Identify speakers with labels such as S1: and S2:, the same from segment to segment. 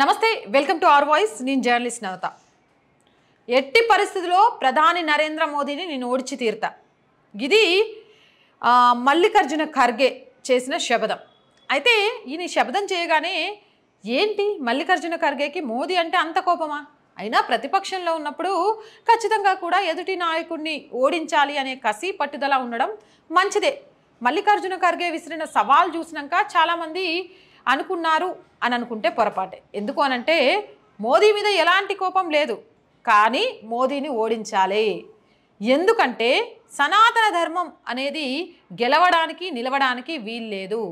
S1: నమస్తే welcome to R voice నేను journalist Navata ఎట్టి పరిస్థితుల్లో ప్రధాని నరేంద్ర మోదీని నేను ఓడిచి తీరుతా ఇది మల్లికార్జున ఖర్గే చేసిన శబదం అయితే ఈయన శబదం చేయగానే ఏంటి మల్లికార్జున ఖర్గేకి మోదీ అంటే అంత కోపమా అయినా ప్రతిపక్షంలో ఉన్నప్పుడు ఖచ్చితంగా కూడా ఎదుటి నాయకుడిని ఓడించాలి అనే కసి పట్టుదల ఉండడం మంచిదే మల్లికార్జున ఖర్గే విసిరిన సవాల్ చూసినాక చాలామంది అనుకున్నారు అని అనుకుంటే పొరపాటే ఎందుకు అనంటే మోదీ మీద ఎలాంటి కోపం లేదు కానీ మోదీని ఓడించాలి ఎందుకంటే సనాతన ధర్మం అనేది గెలవడానికి నిలవడానికి వీల్లేదు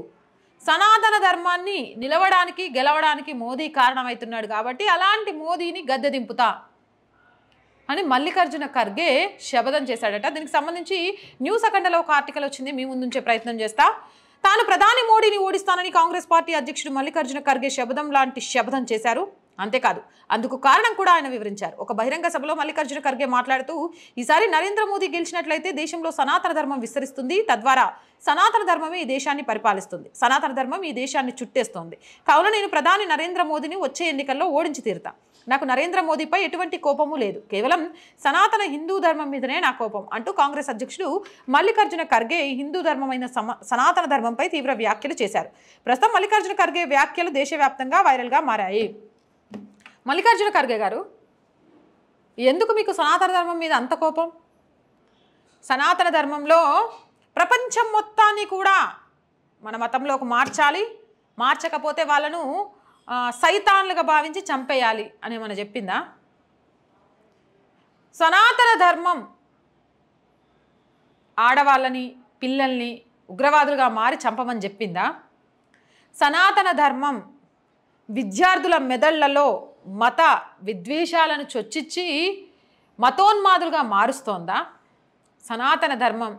S1: సనాతన ధర్మాన్ని నిలవడానికి గెలవడానికి మోదీ కారణమవుతున్నాడు కాబట్టి అలాంటి మోదీని గద్దె దింపుతా అని మల్లికార్జున ఖర్గే శబదం చేశాడట దీనికి సంబంధించి న్యూస్ అఖండలో ఒక ఆర్టికల్ వచ్చింది మీ ముందుంచే ప్రయత్నం చేస్తా తాను ప్రధాని మోడీని ఓడిస్తానని కాంగ్రెస్ పార్టీ అధ్యక్షుడు మల్లికార్జున ఖర్గే శబదం లాంటి శబదం చేశారు అంతేకాదు అందుకు కారణం కూడా ఆయన వివరించారు ఒక బహిరంగ సభలో మల్లికార్జున ఖర్గే మాట్లాడుతూ ఈసారి నరేంద్ర మోదీ గెలిచినట్లయితే దేశంలో సనాతన ధర్మం విస్తరిస్తుంది తద్వారా సనాతన ధర్మమే ఈ దేశాన్ని పరిపాలిస్తుంది సనాతన ధర్మం ఈ దేశాన్ని చుట్టేస్తుంది కావున నేను ప్రధాని నరేంద్ర మోదీని వచ్చే ఎన్నికల్లో ఓడించి తీరుతా నాకు నరేంద్ర మోదీపై ఎటువంటి కోపము లేదు కేవలం సనాతన హిందూ ధర్మం మీదనే నా కోపం అంటూ కాంగ్రెస్ అధ్యక్షుడు మల్లికార్జున ఖర్గే హిందూ ధర్మమైన సనాతన ధర్మంపై తీవ్ర వ్యాఖ్యలు చేశారు ప్రస్తుతం మల్లికార్జున ఖర్గే వ్యాఖ్యలు దేశవ్యాప్తంగా వైరల్గా మారాయి మల్లికార్జున ఖర్గే గారు ఎందుకు మీకు సనాతన ధర్మం మీద అంత కోపం సనాతన ధర్మంలో ప్రపంచం మొత్తాన్ని కూడా మన మతంలోకి మార్చాలి మార్చకపోతే వాళ్ళను సైతాన్లుగా భావించి చంపేయాలి అని మన చెప్పిందా సనాతన ధర్మం ఆడవాళ్ళని పిల్లల్ని ఉగ్రవాదులుగా మారి చంపమని చెప్పిందా సనాతన ధర్మం విద్యార్థుల మెదళ్లలో మత విద్వేషాలను చొచ్చిచ్చి మతోన్మాదులుగా మారుస్తోందా సనాతన ధర్మం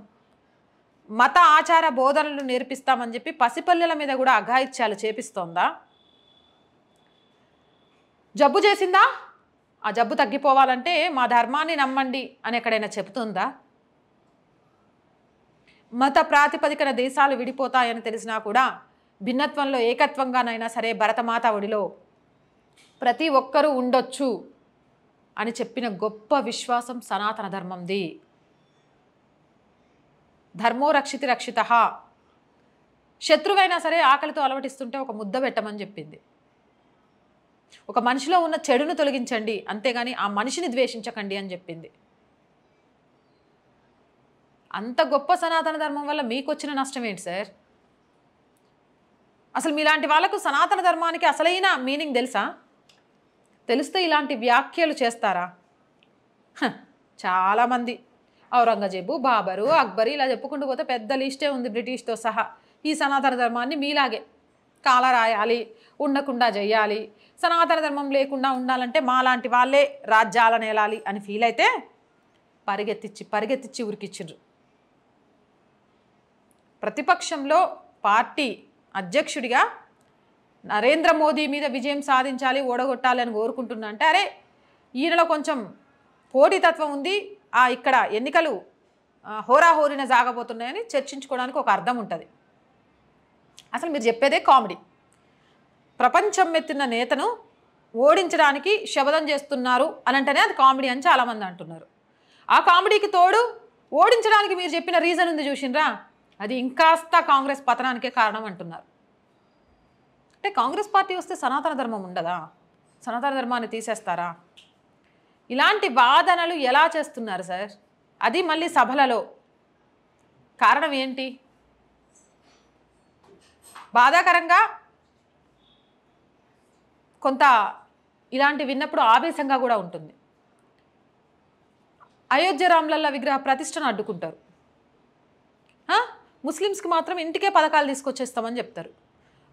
S1: మత ఆచార బోధనలు నేర్పిస్తామని చెప్పి పసిపల్లెల మీద కూడా అఘాయిత్యాలు చేపిస్తోందా జబ్బు చేసిందా ఆ జబ్బు తగ్గిపోవాలంటే మా ధర్మాన్ని నమ్మండి అని ఎక్కడైనా చెబుతుందా మత ప్రాతిపదికన దేశాలు విడిపోతాయని తెలిసినా కూడా భిన్నత్వంలో ఏకత్వంగానైనా సరే భరతమాత ఒడిలో ప్రతి ఒక్కరూ ఉండొచ్చు అని చెప్పిన గొప్ప విశ్వాసం సనాతన ధర్మంది ధర్మో రక్షితి రక్షిత శత్రువైనా సరే ఆకలితో అలవటిస్తుంటే ఒక ముద్ద పెట్టమని చెప్పింది ఒక మనిషిలో ఉన్న చెడును తొలగించండి అంతేగాని ఆ మనిషిని ద్వేషించకండి అని చెప్పింది అంత గొప్ప సనాతన ధర్మం వల్ల మీకు వచ్చిన నష్టం ఏంటి సార్ అసలు మీలాంటి వాళ్ళకు సనాతన ధర్మానికి అసలైన మీనింగ్ తెలుసా తెలిస్తే ఇలాంటి వ్యాఖ్యలు చేస్తారా చాలామంది ఔరంగజేబు బాబరు అక్బరు ఇలా చెప్పుకుంటూ పోతే పెద్ద లిస్టే ఉంది బ్రిటిష్తో సహా ఈ సనాతన ధర్మాన్ని మీలాగే కాల రాయాలి ఉండకుండా చేయాలి సనాతన ధర్మం లేకుండా ఉండాలంటే మాలాంటి వాళ్ళే రాజ్యాలను ఏలాలి అని ఫీల్ అయితే పరిగెత్తిచ్చి పరిగెత్తిచ్చి ఉరికిచ్చిండ్రు ప్రతిపక్షంలో పార్టీ అధ్యక్షుడిగా నరేంద్ర మోదీ మీద విజయం సాధించాలి ఓడగొట్టాలని కోరుకుంటున్నా అంటే అరే ఈయనలో కొంచెం పోటీతత్వం ఉంది ఆ ఇక్కడ ఎన్నికలు హోరాహోరిన జాగబోతున్నాయని చర్చించుకోవడానికి ఒక అర్థం ఉంటుంది అసలు మీరు చెప్పేదే కామెడీ ప్రపంచం మెత్తిన నేతను ఓడించడానికి శబదం చేస్తున్నారు అని అంటేనే అది కామెడీ అని చాలామంది అంటున్నారు ఆ కామెడీకి తోడు ఓడించడానికి మీరు చెప్పిన రీజన్ ఉంది చూసినరా అది ఇంకాస్త కాంగ్రెస్ పతనానికే కారణం అంటున్నారు అంటే కాంగ్రెస్ పార్టీ వస్తే సనాతన ధర్మం ఉండదా సనాతన ధర్మాన్ని తీసేస్తారా ఇలాంటి వాదనలు ఎలా చేస్తున్నారు సార్ అది మళ్ళీ సభలలో కారణం ఏంటి బాధాకరంగా కొంత ఇలాంటి విన్నప్పుడు ఆవేశంగా కూడా ఉంటుంది అయోధ్య రామ్లల్ల విగ్రహ ప్రతిష్టను అడ్డుకుంటారు ముస్లిమ్స్కి మాత్రం ఇంటికే పథకాలు తీసుకొచ్చేస్తామని చెప్తారు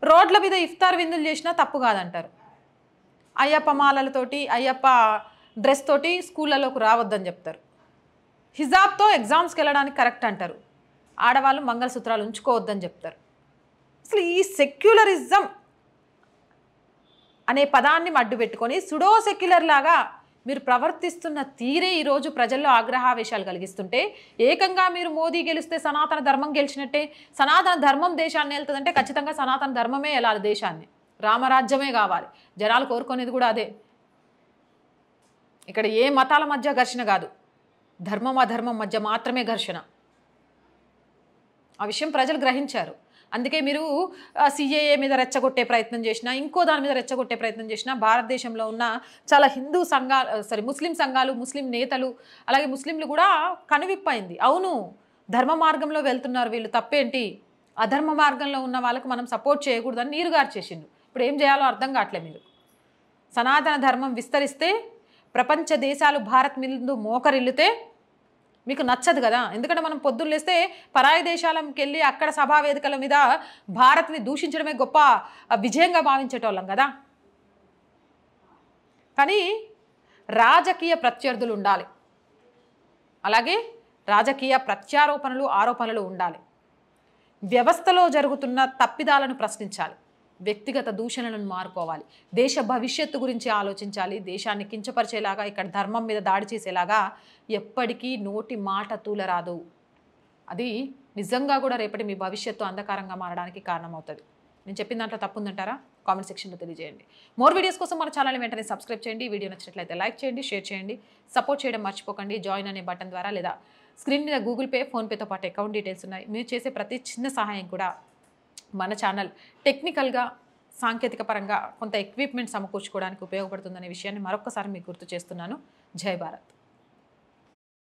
S1: రోడ్ల మీద ఇఫ్తార్ విందులు చేసినా తప్పు కాదంటారు అయ్యప్ప మాలలతోటి అయ్యప్ప డ్రెస్ తోటి స్కూళ్ళలోకి రావద్దని చెప్తారు హిజాబ్తో ఎగ్జామ్స్కి వెళ్ళడానికి కరెక్ట్ అంటారు ఆడవాళ్ళు మంగళసూత్రాలు ఉంచుకోవద్దని చెప్తారు అసలు ఈ సెక్యులరిజం అనే పదాన్ని మడ్డు పెట్టుకొని సుడో సెక్యులర్ లాగా మీరు ప్రవర్తిస్తున్న తీరే ఈరోజు ప్రజల్లో ఆగ్రహావేశాలు కలిగిస్తుంటే ఏకంగా మీరు మోదీ గెలిస్తే సనాతన ధర్మం గెలిచినట్టే సనాతన ధర్మం దేశాన్ని వెళ్తుందంటే ఖచ్చితంగా సనాతన ధర్మమే వెళ్ళాలి దేశాన్ని రామరాజ్యమే కావాలి జనాలు కోరుకునేది కూడా అదే ఇక్కడ ఏ మతాల మధ్య ఘర్షణ కాదు ధర్మం అధర్మం మధ్య మాత్రమే ఘర్షణ ఆ విషయం ప్రజలు గ్రహించారు అందుకే మీరు సిఏఏ మీద రెచ్చగొట్టే ప్రయత్నం చేసినా ఇంకో దాని మీద రెచ్చగొట్టే ప్రయత్నం చేసినా భారతదేశంలో ఉన్న చాలా హిందూ సంఘాలు సారీ ముస్లిం సంఘాలు ముస్లిం నేతలు అలాగే ముస్లింలు కూడా కనువిప్పైంది అవును ధర్మ మార్గంలో వెళ్తున్నారు వీళ్ళు తప్పేంటి అధర్మ మార్గంలో ఉన్న వాళ్ళకు మనం సపోర్ట్ చేయకూడదని నీరు చేసిండు ఇప్పుడు ఏం చేయాలో అర్థం కావట్లే మీరు సనాతన ధర్మం విస్తరిస్తే ప్రపంచ దేశాలు భారత్ మీద మోకరిల్లితే మీకు నచ్చదు కదా ఎందుకంటే మనం పొద్దున్న లేస్తే పరాయి దేశాలకు వెళ్ళి అక్కడ సభావేదికల మీద భారత్ని దూషించడమే గొప్ప విజయంగా భావించేటోళ్ళం కదా కానీ రాజకీయ ప్రత్యర్థులు ఉండాలి అలాగే రాజకీయ ప్రత్యారోపణలు ఆరోపణలు ఉండాలి వ్యవస్థలో జరుగుతున్న తప్పిదాలను ప్రశ్నించాలి వ్యక్తిగత దూషణలను మారుకోవాలి దేశ భవిష్యత్తు గురించి ఆలోచించాలి దేశాన్ని కించపరిచేలాగా ఇక్కడ ధర్మం మీద దాడి చేసేలాగా ఎప్పటికీ నోటి మాట తూలరాదు అది నిజంగా కూడా రేపటి మీ భవిష్యత్తు అంధకారంగా మారడానికి కారణమవుతుంది నేను చెప్పిన దాంట్లో తప్పు ఉందంటారా కామెంట్ సెక్షన్లో తెలియజేయండి మోర్ వీడియోస్ కోసం మన ఛానల్ వెంటనే సబ్స్క్రైబ్ చేయండి వీడియో నచ్చినట్లయితే లైక్ చేయండి షేర్ చేయండి సపోర్ట్ చేయడం మర్చిపోకండి జాయిన్ అనే బటన్ ద్వారా లేదా స్క్రీన్ మీద గూగుల్ పే ఫోన్పేతో పాటు అకౌంట్ డీటెయిల్స్ ఉన్నాయి మీరు చేసే ప్రతి చిన్న సహాయం కూడా మన ఛానల్ టెక్నికల్గా సాంకేతిక పరంగా కొంత ఎక్విప్మెంట్ సమకూర్చుకోవడానికి ఉపయోగపడుతుందనే విషయాన్ని మరొకసారి మీకు గుర్తు చేస్తున్నాను జై భారత్